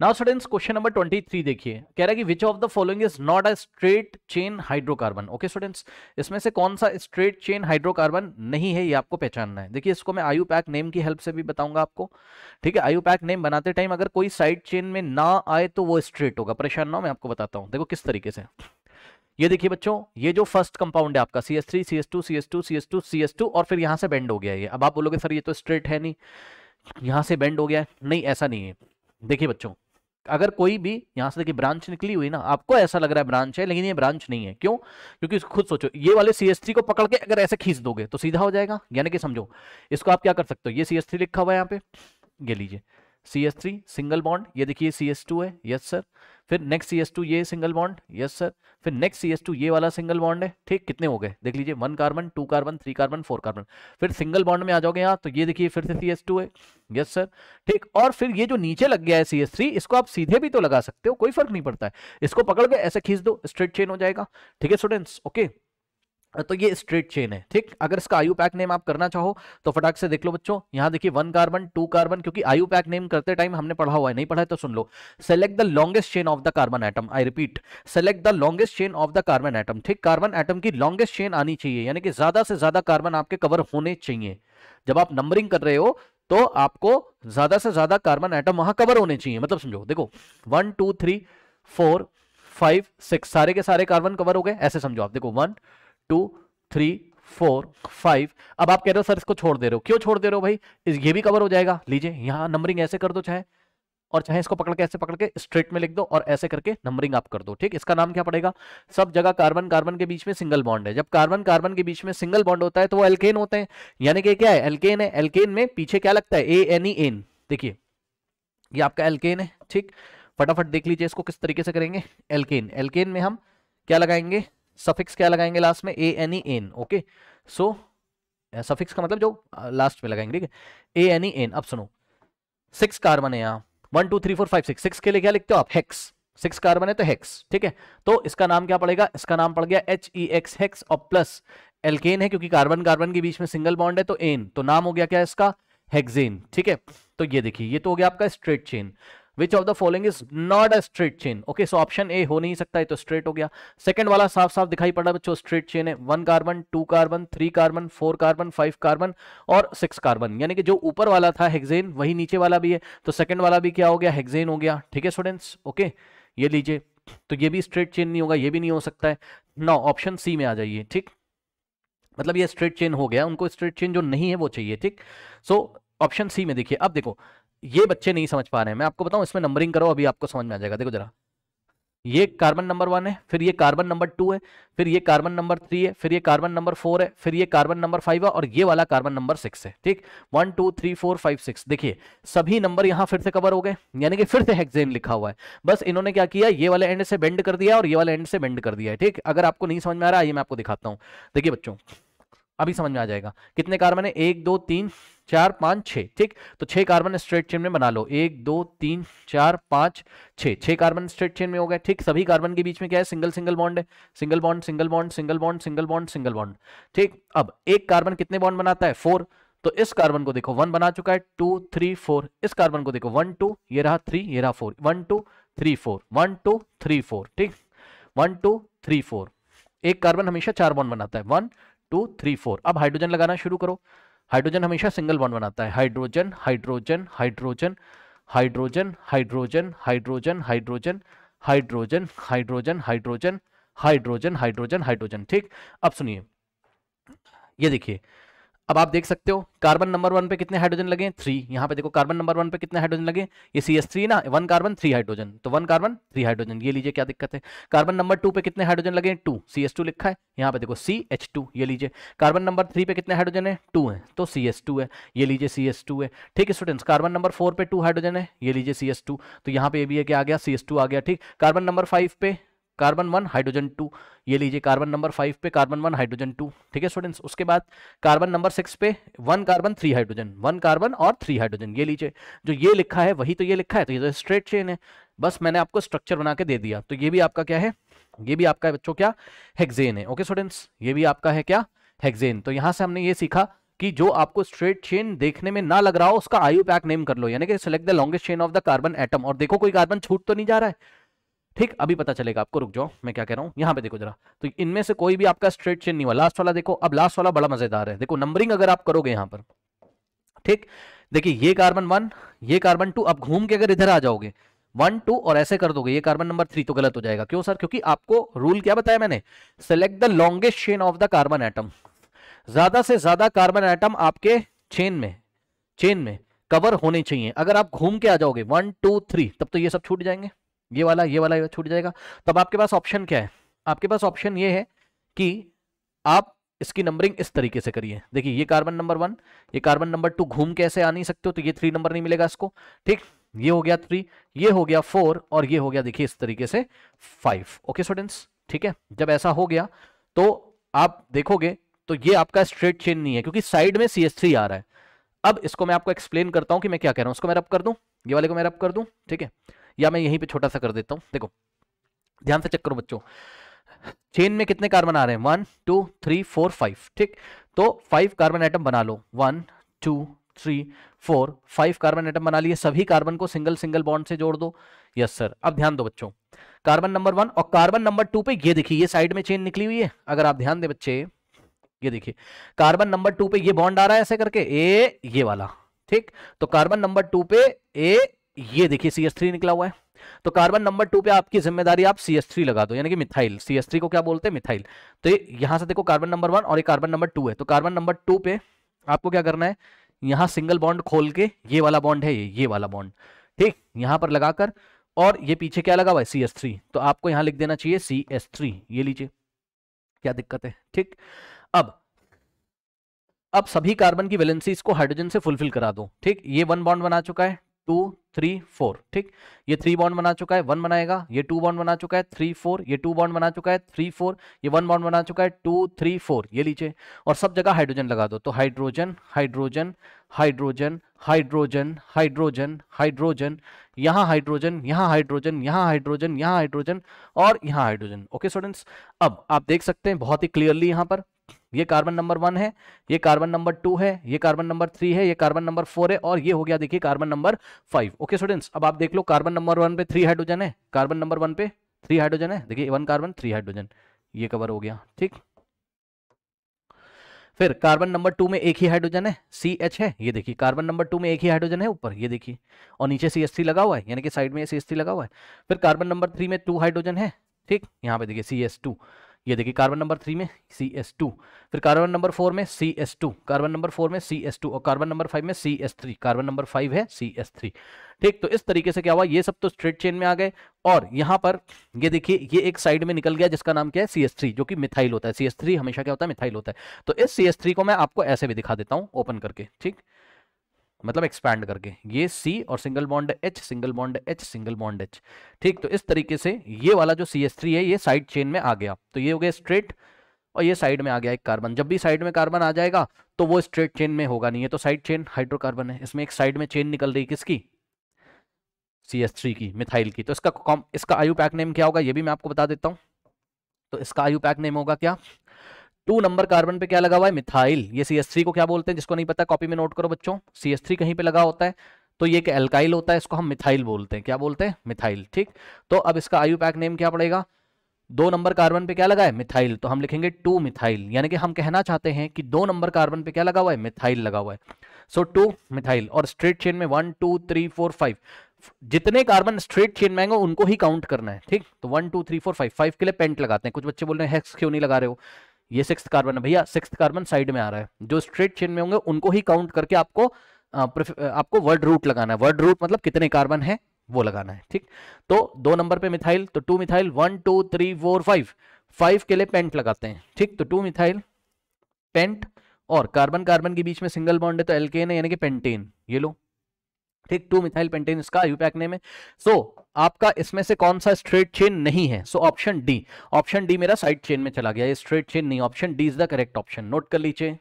now students question number 23 देखिए कह रहा है कि which of the following is not a straight chain hydrocarbon okay students इसमें से कौन सा स्ट्रेट चेन हाइड्रोकार्बन नहीं है ये आपको पहचानना है देखिए इसको मैं आयु पैक नेम की हेल्प से भी बताऊंगा आपको ठीक है आयु पैक नेम बनाते टाइम अगर कोई साइड चेन में ना आए तो वो स्ट्रेट होगा परेशान ना हो मैं आपको बताता हूँ देखो किस तरीके से ये देखिए बच्चों ये जो फर्स्ट कंपाउंड है आपका C S three C S two C S two C S two C S two और फिर यहाँ से बेंड हो गया ये अब आप बोलोगे सर ये तो स्ट्रेट है नहीं यहाँ से बेंड हो गया है नहीं ऐसा नहीं है देखिए बच्चों अगर कोई भी यहां से देखिए ब्रांच निकली हुई ना आपको ऐसा लग रहा है ब्रांच है लेकिन ये ब्रांच नहीं है क्यों क्योंकि खुद सोचो ये वाले सीएसटी को पकड़ के अगर ऐसे खींच दोगे तो सीधा हो जाएगा यानी कि समझो इसको आप क्या कर सकते हो ये सीएसटी लिखा हुआ है यहाँ पे ये लीजिए C S three single bond ये देखिए सी एस टू है यस सर फिर नेक्स्ट सी एस टू ये सिंगल बॉन्ड यस सर फिर नेक्स्ट सी एस टू ये वाला सिंगल बॉन्ड है ठीक कितने हो गए देख लीजिए one carbon two carbon three carbon four carbon फिर सिंगल बॉन्ड में आ जाओगे यहाँ तो ये देखिए फिर से सी एस टू है यस सर ठीक और फिर ये जो नीचे लग गया है सी एस थ्री इसको आप सीधे भी तो लगा सकते हो कोई फर्क नहीं पड़ता है इसको पकड़ के ऐसे खींच दो स्ट्रेट चेन हो जाएगा ठीक है स्टूडेंट्स ओके तो ये स्ट्रेट चेन है ठीक अगर इसका आयु पैक नेम आप करना चाहो तो फटाक से देख लो बच्चों यहां देखिए वन कार्बन टू कार्बन क्योंकि आयु पैक नेम करते टाइम हमने पढ़ा हुआ है नहीं पढ़ा है तो सुन लो select the longest chain of the carbon atom I repeat select the longest chain of the carbon atom ठीक कार्बन एटम की लॉन्गेस्ट चेन आनी चाहिए यानी कि ज्यादा से ज्यादा कार्बन आपके कवर होने चाहिए जब आप नंबरिंग कर रहे हो तो आपको ज्यादा से ज्यादा कार्बन आइटम वहां कवर होने चाहिए मतलब समझो देखो one two three four five six सारे के सारे कार्बन कवर हो गए ऐसे समझो आप देखो one two three four five अब आप कह रहे हो सर इसको छोड़ दे रहे हो क्यों छोड़ दे रहे हो भाई ये भी कवर हो जाएगा लीजिए यहां नंबरिंग ऐसे कर दो चाहे और चाहे इसको पकड़ के ऐसे पकड़ के स्ट्रेट में लिख दो और ऐसे करके नंबरिंग आप कर दो ठीक इसका नाम क्या पड़ेगा सब जगह कार्बन कार्बन के बीच में सिंगल बॉन्ड है जब कार्बन कार्बन के बीच में सिंगल बॉन्ड होता है तो वो एल्केन होते हैं यानी कि क्या है एल्केन है एल्केन में पीछे क्या लगता है ए एन ई एन देखिए ये आपका एल्केन है ठीक फटाफट देख लीजिए इसको किस तरीके से करेंगे एल्केन एल्केन में हम क्या लगाएंगे सफिक्स क्या लगाएंगे लास्ट में A N E N okay so suffix का मतलब जो लास्ट में लगाएंगे ठीक है ए एन ई एन अब सुनो सिक्स कार्बन है यहाँ one two three four five six six के लिए क्या लिखते हो आप हेक्स सिक्स कार्बन है तो हेक्स ठीक है तो इसका नाम क्या पड़ेगा इसका नाम पड़ गया एच ई एक्स हेक्स और प्लस एल्केन है क्योंकि कार्बन कार्बन के बीच में सिंगल बॉन्ड है तो एन तो नाम हो गया क्या इसका हेक्सेन ठीक है तो ये देखिए ये तो हो गया आपका straight chain which of the following is not a straight chain okay so option A हो नहीं सकता है तो स्ट्रेट हो गया सेकंड वाला साफ साफ दिखाई पड़ रहा है बच्चों स्ट्रेट चेन है one carbon two carbon three carbon four carbon five carbon और सिक्स कार्बन यानी कि जो ऊपर वाला था हेक्जेन वही नीचे वाला भी है तो सेकंड वाला भी क्या हो गया हेक्जेन हो गया ठीक है स्टूडेंट्स ओके ये लीजिए तो ये भी स्ट्रेट चेन नहीं होगा ये भी नहीं हो सकता है नौ ऑप्शन सी में आ जाइए ठीक मतलब ये स्ट्रेट चेन हो गया उनको स्ट्रेट चेन जो नहीं है वो चाहिए ठीक सो ऑप्शन सी में देखिए अब देखो ये बच्चे नहीं समझ पा रहे हैं मैं आपको बताऊं इसमें नंबरिंग करो अभी आपको समझ में आ जाएगा देखो जरा ये कार्बन नंबर वन है फिर ये कार्बन नंबर टू है फिर ये कार्बन नंबर थ्री है फिर ये कार्बन नंबर फोर है फिर ये कार्बन नंबर फाइव है और ये वाला कार्बन नंबर सिक्स है ठीक one two three four five six देखिए सभी नंबर यहां फिर से कवर हो गए यानी कि फिर से हेक्सेन लिखा हुआ है बस इन्होंने क्या किया ये वाले एंड से बेंड कर दिया और ये वाले एंड से बेंड कर दिया है ठीक अगर आपको नहीं समझ में आ रहा है मैं आपको दिखाता हूं देखिए बच्चों अभी समझ में आ जाएगा कितने कार्बन है एक दो तीन चार पांच छः ठीक तो छह कार्बन स्ट्रेट चेन में बना लो एक दो तीन चार पांच छः छह कार्बन स्ट्रेट चेन में हो गए ठीक सभी कार्बन के बीच में क्या है सिंगल सिंगल बॉन्ड है single bond single bond single bond single bond single bond ठीक अब एक कार्बन कितने बॉन्ड बनाता है फोर तो इस कार्बन को देखो वन बना चुका है टू थ्री फोर इस कार्बन को देखो वन टू ये रहा थ्री ये रहा four one two three four one two three four ठीक वन टू थ्री फोर एक कार्बन हमेशा चार बॉन्ड बनाता है वन टू थ्री फोर अब हाइड्रोजन लगाना शुरू करो हाइड्रोजन हमेशा सिंगल बॉन्ड बनाता है hydrogen hydrogen hydrogen hydrogen hydrogen hydrogen hydrogen hydrogen hydrogen hydrogen hydrogen hydrogen hydrogen ठीक अब सुनिए ये देखिए अब आप देख सकते हो कार्बन नंबर वन पे कितने हाइड्रोजन लगे थ्री यहाँ पे देखो कार्बन नंबर वन पे कितने हाइड्रोजन लगे ये सी एस थ्री ना वन कार्बन थ्री हाइड्रोजन तो वन कार्बन थ्री हाइड्रोजन ये लीजिए क्या दिक्कत है कार्बन नंबर टू पे कितने हाइड्रोजन लगे टू सी एस टू लिखा है यहाँ पे देखो सी एच टू ये लीजिए कार्बन नंबर थ्री पे कितने हाइड्रोजन है टू है तो सी एस टू है ये लीजिए सी एस टू है ठीक है स्टूडेंट्स कार्बन नंबर फोर पे टू हाइड्रोजन है ये लीजिए सी एस टू तो यहाँ पे भी है क्या आ गया सी एस टू आ गया ठीक कार्बन नंबर फाइव पे कार्बन वन हाइड्रोजन टू ये लीजिए कार्बन नंबर फाइव पे कार्बन वन हाइड्रोजन टू ठीक है स्टूडेंट्स उसके बाद कार्बन नंबर सिक्स पे one carbon three hydrogen one carbon और थ्री हाइड्रोजन ये लीजिए जो ये लिखा है वही तो ये लिखा है तो ये तो स्ट्रेट चेन है बस मैंने आपको स्ट्रक्चर बना के दे दिया तो ये भी आपका क्या है ये भी आपका बच्चों क्या हेक्जेन है ओके स्टूडेंट्स ये भी आपका है क्या हेक्जेन तो यहाँ से हमने ये सीखा कि जो आपको स्ट्रेट चेन देखने में ना लग रहा हो उसका आयु पैक नेम कर लो यानी कि select the longest chain of the carbon atom और देखो कोई कार्बन छूट तो नहीं जा रहा है ठीक अभी पता चलेगा आपको रुक जाओ मैं क्या कह रहा हूँ यहाँ पे देखो जरा तो इनमें से कोई भी आपका स्ट्रेट चेन नहीं हुआ लास्ट वाला देखो अब लास्ट वाला बड़ा मजेदार है देखो नंबरिंग अगर आप करोगे यहाँ पर ठीक देखिए ये कार्बन वन ये कार्बन टू अब घूम के अगर इधर आ जाओगे वन टू और ऐसे कर दोगे ये कार्बन नंबर थ्री तो गलत हो जाएगा क्यों सर क्योंकि आपको रूल क्या बताया मैंने select the longest chain of the carbon atom ज्यादा से ज्यादा कार्बन एटम आपके चेन में चेन में कवर होने चाहिए अगर आप घूम के आ जाओगे वन टू थ्री तब तो ये सब छूट जाएंगे ये वाला ये वाला छूट जाएगा तब तो आपके पास ऑप्शन क्या है आपके पास ऑप्शन ये है कि आप इसकी नंबरिंग इस तरीके से करिए देखिए ये कार्बन नंबर वन ये कार्बन नंबर टू घूम के ऐसे आ नहीं सकते हो तो ये थ्री नंबर नहीं मिलेगा इसको ठीक ये हो गया थ्री ये हो गया फोर और ये हो गया देखिए इस तरीके से फाइव ओके स्टूडेंट्स ठीक है जब ऐसा हो गया तो आप देखोगे तो ये आपका स्ट्रेट चेन नहीं है क्योंकि साइड में सी आ रहा है अब इसको मैं आपको एक्सप्लेन करता हूं कि मैं क्या कह रहा हूं उसको मैं रब कर दूं ये वाले को मैं रब कर दूं ठीक है या मैं यहीं पे छोटा सा कर देता हूं देखो ध्यान से चेक करो बच्चों चेन में कितने कार्बन आ रहे हैं one two three four five ठीक तो फाइव कार्बन आइटम बना लो one two three four five carbon atom बना लिए सभी कार्बन को सिंगल सिंगल बॉन्ड से जोड़ दो यस सर अब ध्यान दो बच्चों कार्बन नंबर वन और कार्बन नंबर टू पे ये देखिए ये साइड में चेन निकली हुई है अगर आप ध्यान दें बच्चे ये देखिए कार्बन नंबर टू पे ये बॉन्ड आ रहा है ऐसे करके ए ये वाला ठीक तो कार्बन नंबर टू पे ए ये देखिए सी एस थ्री निकला हुआ है तो कार्बन नंबर टू पे आपकी जिम्मेदारी आप सी एस थ्री लगा दो यानी कि मिथाइल सी एस थ्री को क्या बोलते हैं मिथाइल तो यहां से देखो कार्बन नंबर वन और ये कार्बन नंबर टू है तो कार्बन नंबर टू पे आपको क्या करना है यहां सिंगल बॉन्ड खोल के ये वाला बॉन्ड है ये ये वाला बॉन्ड ठीक यहां पर लगाकर और ये पीछे क्या लगा हुआ है सी एस थ्री तो आपको यहां लिख देना चाहिए सी एस थ्री ये लीजिए क्या दिक्कत है ठीक अब अब सभी कार्बन की वैलेंसी को हाइड्रोजन से फुलफिल करा दो ठीक ये वन बॉन्ड बना चुका है टू थ्री फोर ठीक ये थ्री बॉन्ड बना चुका है वन बनाएगा ये टू बॉन्ड बना चुका है थ्री फोर ये टू बॉन्ड बना चुका है थ्री फोर ये वन बॉन्ड बना चुका है टू थ्री फोर ये लीजिए और सब जगह हाइड्रोजन लगा दो तो hydrogen hydrogen hydrogen hydrogen hydrogen hydrogen यहाँ हाइड्रोजन यहाँ हाइड्रोजन यहाँ हाइड्रोजन यहाँ हाइड्रोजन और यहाँ हाइड्रोजन ओके स्टूडेंट्स अब आप देख सकते हैं बहुत ही क्लियरली यहाँ पर ये कार्बन नंबर वन है ये कार्बन नंबर टू है ये कार्बन नंबर थ्री है ये कार्बन नंबर फोर है और ये हो गया देखिए carbon number five okay students अब आप देख लो कार्बन नंबर वन पे थ्री हाइड्रोजन है कार्बन नंबर वन पे थ्री हाइड्रोजन है देखिए वन कार्बन थ्री हाइड्रोजन ये कवर हो गया ठीक फिर कार्बन नंबर टू में एक ही हाइड्रोजन है सी एच है ये देखिए कार्बन नंबर टू में एक ही हाइड्रोजन है ऊपर ये देखिए और नीचे सी एस थ्री लगा हुआ है यानी कि साइड में सी एस थ्री लगा हुआ है फिर कार्बन नंबर थ्री में टू हाइड्रोजन है ठीक यहाँ पे देखिए सी एस टू ये देखिए कार्बन नंबर थ्री में सी एस टू फिर कार्बन नंबर फोर में C S two carbon number four में सी एस टू और कार्बन नंबर फाइव में C S three carbon number five है सी एस थ्री ठीक तो इस तरीके से क्या हुआ ये सब तो स्ट्रेट चेन में आ गए और यहाँ पर ये देखिए ये एक साइड में निकल गया जिसका नाम क्या है सी एस थ्री जो कि मिथाइल होता है सी एस थ्री हमेशा क्या होता है मिथाइल होता है तो इस सी एस थ्री को मैं आपको ऐसे भी दिखा देता हूँ ओपन करके ठीक मतलब एक्सपैंड करके ये सी और single bond H single bond H single bond H ठीक तो इस तरीके से ये वाला जो सी एस थ्री है ये साइड चेन में आ गया तो ये हो गया स्ट्रेट और ये साइड में आ गया एक कार्बन जब भी साइड में कार्बन आ जाएगा तो वो स्ट्रेट चेन में होगा नहीं है तो साइड चेन हाइड्रोकार्बन है इसमें एक साइड में चेन निकल रही किसकी सी एस थ्री की मिथाइल की तो इसका इसका आयु पैक नेम क्या होगा ये भी मैं आपको बता देता हूँ तो इसका आयु पैक नेम होगा क्या टू नंबर कार्बन पे क्या लगा हुआ है मिथाइल ये सी को क्या बोलते हैं जिसको नहीं पता कॉपी में नोट करो बच्चों सी कहीं पे लगा होता है तो ये एक एल्काइल होता है इसको हम मिथाइल बोलते हैं क्या बोलते हैं मिथाइल ठीक तो अब इसका आयु पैक नेम क्या पड़ेगा दो नंबर कार्बन पे क्या लगा है मिथाइल तो हम लिखेंगे टू मिथाइल यानी कि हम कहना चाहते हैं कि दो नंबर कार्बन पे क्या लगा हुआ है मिथाइल लगा हुआ है सो टू मिथाइल और स्ट्रेट चेन में one two three four five जितने कार्बन स्ट्रेट चेन में आएंगे उनको ही काउंट करना है ठीक तो one two three four five five के लिए पेंट लगाते हैं कुछ बच्चे बोल रहे हैं हेक्स क्यों नहीं लगा रहे हो ये सिक्स कार्बन है भैया सिक्स कार्बन साइड में आ रहा है जो स्ट्रेट चेन में होंगे उनको ही काउंट करके आपको आपको वर्ड रूट लगाना है वर्ड रूट मतलब कितने कार्बन है वो लगाना है ठीक तो दो नंबर पे मिथाइल तो two methyl one two three four five five के लिए पेंट लगाते हैं ठीक तो टू मिथाइल पेंट और कार्बन कार्बन के बीच में सिंगल बॉन्ड है तो एल्केन है यानी कि पेंटेन ये लो ठीक टू मिथाइल पेंटेन इसका यूपैक ने में सो so, आपका इसमें से कौन सा स्ट्रेट चेन नहीं है so option D option D मेरा साइड चेन में चला गया ये स्ट्रेट चेन नहीं option D is the correct option note कर लीजिए